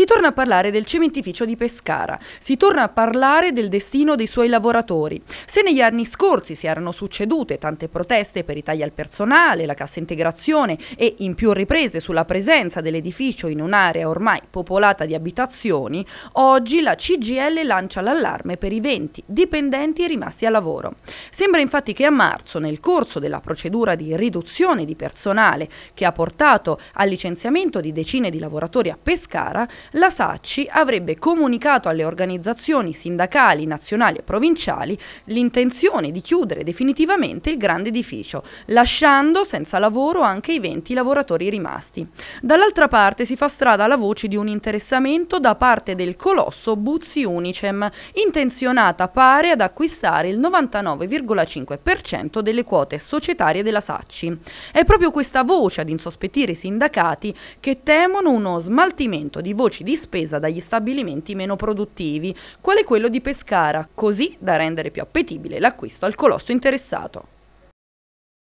Si torna a parlare del cementificio di Pescara, si torna a parlare del destino dei suoi lavoratori. Se negli anni scorsi si erano succedute tante proteste per i tagli al personale, la cassa integrazione e in più riprese sulla presenza dell'edificio in un'area ormai popolata di abitazioni, oggi la CGL lancia l'allarme per i 20 dipendenti rimasti a lavoro. Sembra infatti che a marzo, nel corso della procedura di riduzione di personale che ha portato al licenziamento di decine di lavoratori a Pescara, la Sacci avrebbe comunicato alle organizzazioni sindacali nazionali e provinciali l'intenzione di chiudere definitivamente il grande edificio, lasciando senza lavoro anche i 20 lavoratori rimasti. Dall'altra parte si fa strada la voce di un interessamento da parte del colosso Buzzi Unicem, intenzionata pare ad acquistare il 99,5% delle quote societarie della Sacci. È proprio questa voce ad insospettire i sindacati che temono uno smaltimento di voci voci di spesa dagli stabilimenti meno produttivi, quale quello di Pescara, così da rendere più appetibile l'acquisto al colosso interessato.